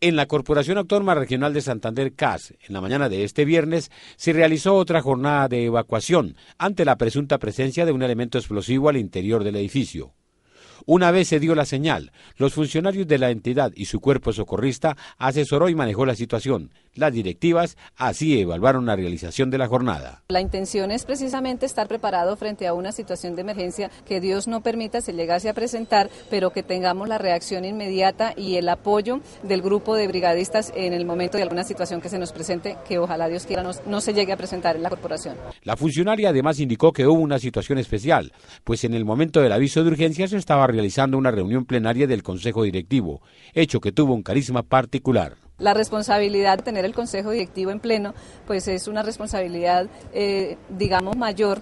En la Corporación Autónoma Regional de Santander, CAS, en la mañana de este viernes, se realizó otra jornada de evacuación ante la presunta presencia de un elemento explosivo al interior del edificio. Una vez se dio la señal, los funcionarios de la entidad y su cuerpo socorrista asesoró y manejó la situación. Las directivas así evaluaron la realización de la jornada. La intención es precisamente estar preparado frente a una situación de emergencia que Dios no permita se llegase a presentar, pero que tengamos la reacción inmediata y el apoyo del grupo de brigadistas en el momento de alguna situación que se nos presente, que ojalá Dios quiera no, no se llegue a presentar en la corporación. La funcionaria además indicó que hubo una situación especial, pues en el momento del aviso de urgencia se estaba realizando una reunión plenaria del Consejo Directivo, hecho que tuvo un carisma particular. La responsabilidad de tener el Consejo Directivo en pleno, pues es una responsabilidad, eh, digamos, mayor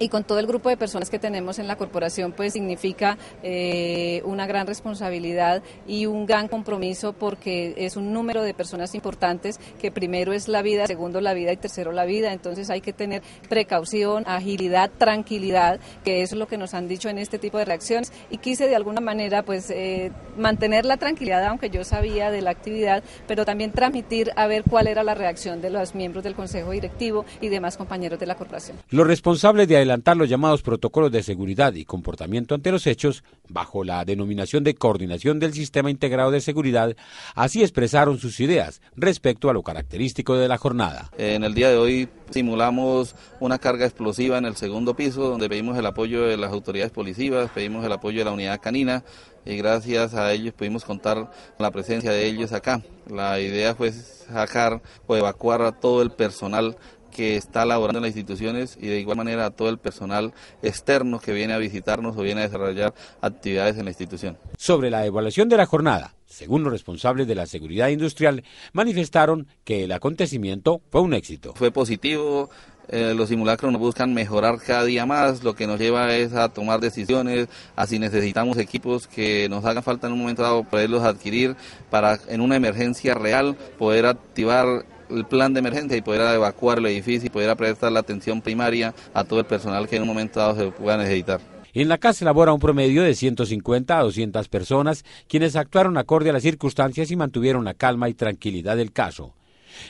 y con todo el grupo de personas que tenemos en la corporación, pues significa eh, una gran responsabilidad y un gran compromiso porque es un número de personas importantes que primero es la vida, segundo la vida y tercero la vida. Entonces hay que tener precaución, agilidad, tranquilidad, que es lo que nos han dicho en este tipo de reacciones. Y quise de alguna manera, pues, eh, mantener la tranquilidad, aunque yo sabía de la actividad, pero también transmitir a ver cuál era la reacción de los miembros del Consejo Directivo y demás compañeros de la corporación. Los responsables de adelantar los llamados protocolos de seguridad y comportamiento ante los hechos bajo la denominación de coordinación del Sistema Integrado de Seguridad, así expresaron sus ideas respecto a lo característico de la jornada. En el día de hoy simulamos una carga explosiva en el segundo piso, donde pedimos el apoyo de las autoridades policivas, pedimos el apoyo de la unidad canina y gracias a ellos pudimos contar la presencia de ellos acá. La idea fue sacar o evacuar a todo el personal que está laborando en las instituciones y de igual manera a todo el personal externo que viene a visitarnos o viene a desarrollar actividades en la institución. Sobre la evaluación de la jornada, según los responsables de la seguridad industrial, manifestaron que el acontecimiento fue un éxito. Fue positivo, eh, los simulacros nos buscan mejorar cada día más, lo que nos lleva es a tomar decisiones, así si necesitamos equipos que nos hagan falta en un momento dado, poderlos adquirir para en una emergencia real poder activar el plan de emergencia y poder evacuar el edificio y poder prestar la atención primaria a todo el personal que en un momento dado se pueda necesitar. En la casa elabora un promedio de 150 a 200 personas, quienes actuaron acorde a las circunstancias y mantuvieron la calma y tranquilidad del caso.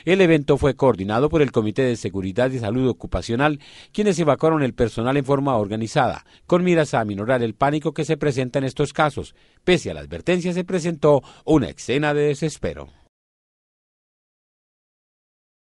El evento fue coordinado por el Comité de Seguridad y Salud Ocupacional, quienes evacuaron el personal en forma organizada, con miras a aminorar el pánico que se presenta en estos casos. Pese a la advertencia, se presentó una escena de desespero.